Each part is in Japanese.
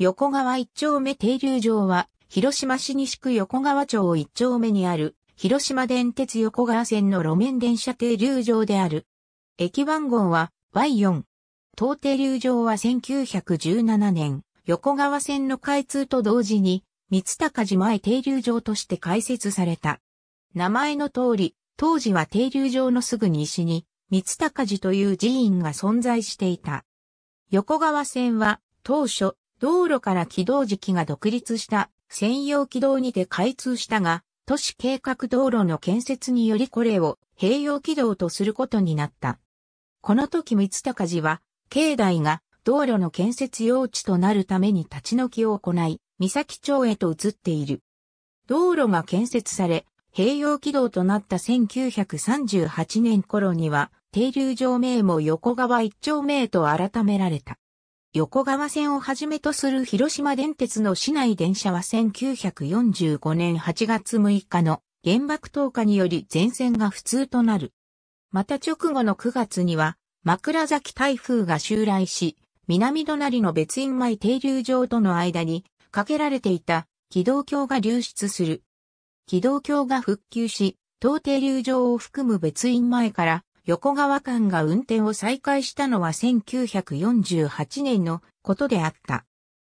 横川一丁目停留場は、広島市西区横川町一丁目にある、広島電鉄横川線の路面電車停留場である。駅番号は Y4。当停留場は1917年、横川線の開通と同時に、三鷹寺前停留場として開設された。名前の通り、当時は停留場のすぐ西に、三鷹寺という寺院が存在していた。横川線は、当初、道路から起動時期が独立した専用軌道にて開通したが、都市計画道路の建設によりこれを併用軌道とすることになった。この時三鷹寺は、境内が道路の建設用地となるために立ち退きを行い、三崎町へと移っている。道路が建設され、併用軌道となった1938年頃には、停留場名も横川1丁目へと改められた。横川線をはじめとする広島電鉄の市内電車は1945年8月6日の原爆投下により全線が不通となる。また直後の9月には枕崎台風が襲来し、南隣の別院前停留場との間にかけられていた軌道橋が流出する。軌道橋が復旧し、当停留場を含む別院前から横川間が運転を再開したのは1948年のことであった。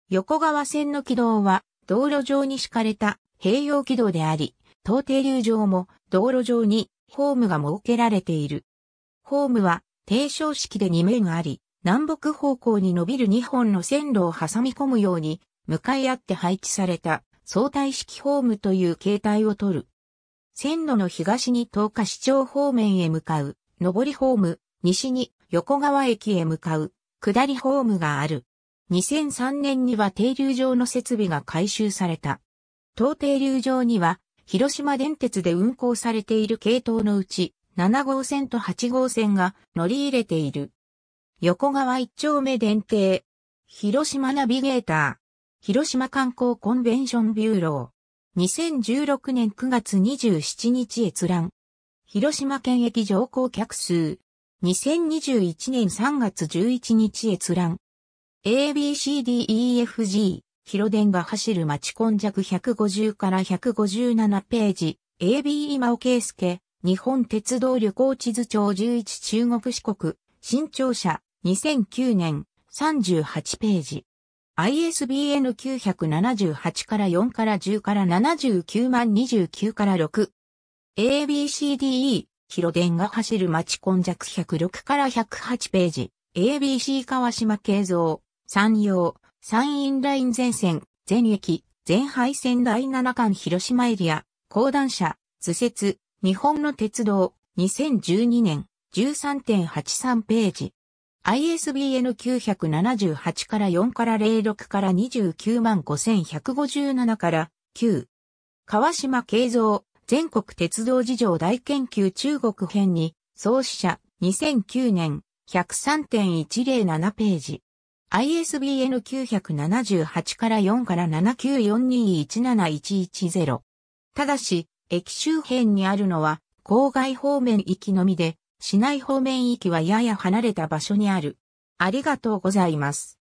横川線の軌道は道路上に敷かれた併用軌道であり、東停留場も道路上にホームが設けられている。ホームは低床式で2面あり、南北方向に伸びる2本の線路を挟み込むように向かい合って配置された相対式ホームという形態をとる。線路の東に東下市町方面へ向かう上りホーム、西に横川駅へ向かう、下りホームがある。2003年には停留場の設備が改修された。当停留場には、広島電鉄で運行されている系統のうち、7号線と8号線が乗り入れている。横川一丁目電停。広島ナビゲーター。広島観光コンベンションビューロー。2016年9月27日閲覧。広島県駅乗降客数。2021年3月11日閲覧。ABCDEFG、広電が走る町根弱150から157ページ。AB 今尾圭介、日本鉄道旅行地図帳11中国四国、新庁舎、2009年、38ページ。ISBN 978から4から10から79万29から6。ABCDE、広電が走る町根弱106から108ページ、ABC 川島慶三、山陽、山陰ライン全線、全駅、全廃線第7巻広島エリア、講談社、図説、日本の鉄道、2012年、13.83ページ。ISBN 978から4から06から29 5157から9。川島慶三、全国鉄道事情大研究中国編に、創始者、2009年、103.107ページ。ISBN 978から4から794217110。ただし、駅周辺にあるのは、郊外方面行きのみで、市内方面行きはやや離れた場所にある。ありがとうございます。